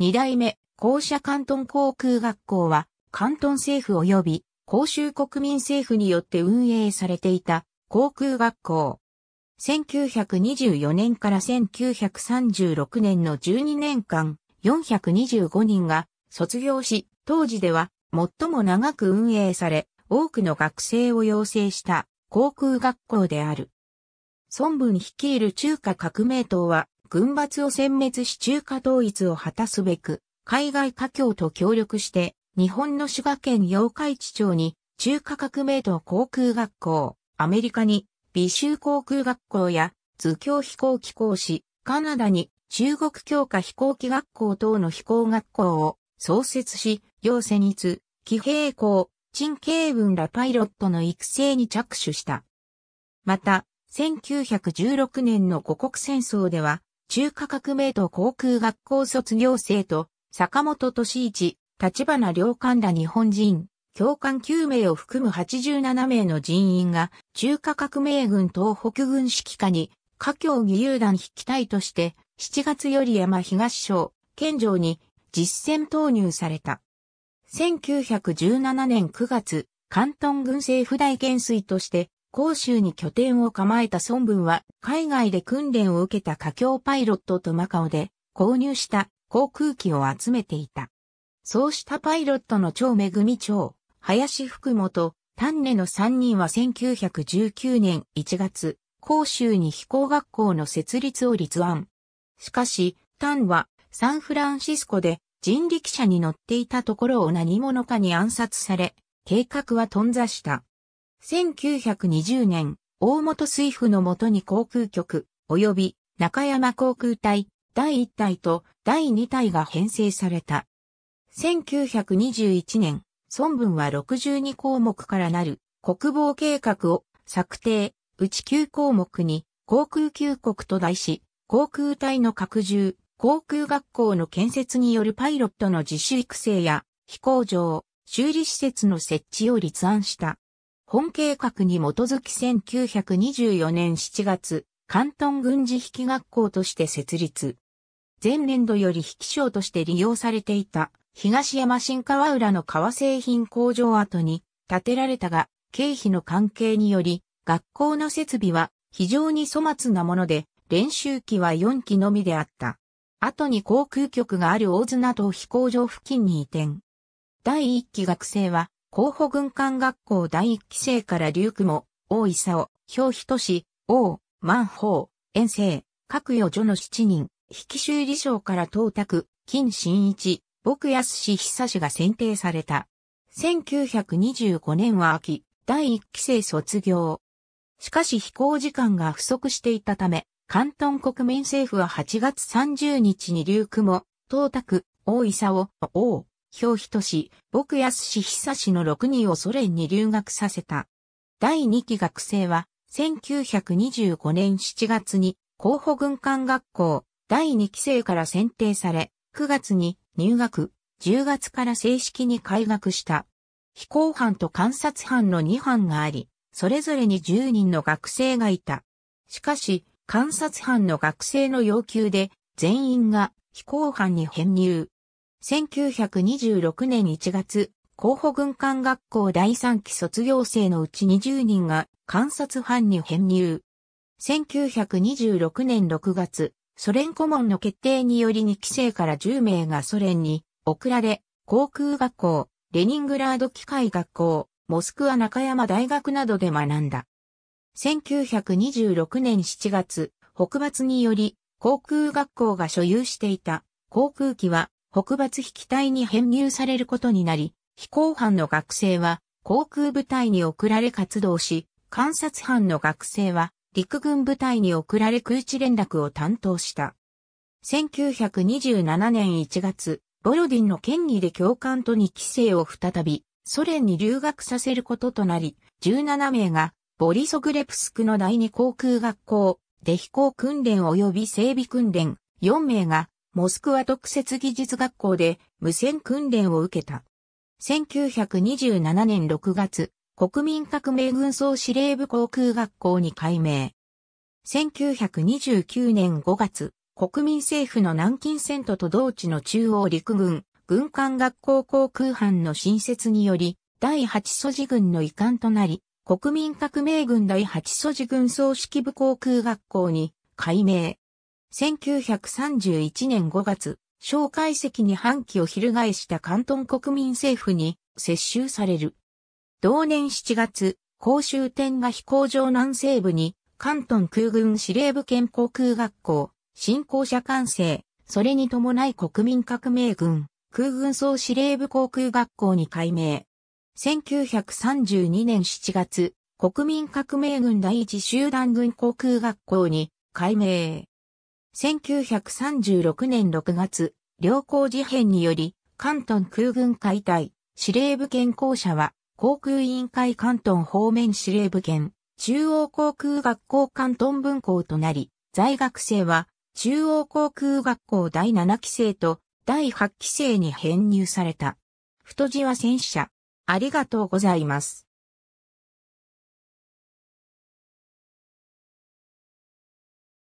二代目、校舎関東航空学校は、関東政府及び、公衆国民政府によって運営されていた、航空学校。1924年から1936年の12年間、425人が卒業し、当時では最も長く運営され、多くの学生を養成した航空学校である。孫文率いる中華革命党は軍閥を殲滅し中華統一を果たすべく、海外華僑と協力して、日本の滋賀県八日市町に中華革命と航空学校、アメリカに美州航空学校や図教飛行機講師、カナダに中国教科飛行機学校等の飛行学校を創設し、要請にツ、騎兵校、陳慶文らパイロットの育成に着手した。また、1916年の五国戦争では、中華革命と航空学校卒業生と、坂本敏一、立花良官ら日本人、教官9名を含む87名の人員が、中華革命軍東北軍指揮下に、華僑義勇団筆記隊として、7月より山東省、県城に実戦投入された。1917年9月、関東軍政府大元帥として、広州に拠点を構えた孫文は、海外で訓練を受けた華僑パイロットとマカオで購入した航空機を集めていた。そうしたパイロットの長恵み長、林福本、丹根の3人は1919年1月、広州に飛行学校の設立を立案。しかし、丹はサンフランシスコで人力車に乗っていたところを何者かに暗殺され、計画は頓挫した。1920年、大本水夫のもとに航空局、及び中山航空隊、第1隊と第2隊が編成された。1921年、孫文は62項目からなる国防計画を策定、うち9項目に航空救国と題し、航空隊の拡充、航空学校の建設によるパイロットの自主育成や飛行場、修理施設の設置を立案した。本計画に基づき1924年7月、関東軍事引き学校として設立。前年度より引き賞として利用されていた東山新川浦の革製品工場跡に建てられたが、経費の関係により、学校の設備は非常に粗末なもので、練習機は4機のみであった。後に航空局がある大津など飛行場付近に移転。第1期学生は候補軍艦学校第一期生から竜雲、大伊佐尾、表仁志、王、万宝、遠征、各与女の七人、引き修理賞から東卓、金新一、僕安氏久氏が選定された。1925年は秋、第一期生卒業。しかし飛行時間が不足していたため、関東国民政府は8月30日に竜雲、東卓、大伊佐尾、王、表とし、僕安氏久氏の6人をソ連に留学させた。第2期学生は、1925年7月に、候補軍艦学校、第2期生から選定され、9月に入学、10月から正式に開学した。非行班と観察班の2班があり、それぞれに10人の学生がいた。しかし、観察班の学生の要求で、全員が非行班に編入。1926年1月、候補軍艦学校第3期卒業生のうち20人が観察班に編入。1926年6月、ソ連顧問の決定により2期生から10名がソ連に送られ、航空学校、レニングラード機械学校、モスクワ中山大学などで学んだ。1926年7月、北伐により航空学校が所有していた航空機は北伐機隊に編入されることになり、飛行班の学生は航空部隊に送られ活動し、観察班の学生は陸軍部隊に送られ空地連絡を担当した。1927年1月、ボロディンの権利で教官と2期生を再びソ連に留学させることとなり、17名がボリソグレプスクの第二航空学校で飛行訓練及び整備訓練、4名がモスクワ特設技術学校で無線訓練を受けた。1927年6月、国民革命軍総司令部航空学校に改名。1929年5月、国民政府の南京セントと同地の中央陸軍、軍艦学校航空班の新設により、第8素地軍の遺憾となり、国民革命軍第8素地軍総指揮部航空学校に改名。1931年5月、蒋介石に反旗を翻した関東国民政府に接収される。同年7月、甲州天が飛行場南西部に、関東空軍司令部兼航空学校、新校舎完成、それに伴い国民革命軍、空軍総司令部航空学校に改名。1932年7月、国民革命軍第一集団軍航空学校に改名。1936年6月、良好事変により、関東空軍解体、司令部兼校舎は、航空委員会関東方面司令部兼、中央航空学校関東分校となり、在学生は、中央航空学校第7期生と第8期生に編入された。太字は戦者。ありがとうございます。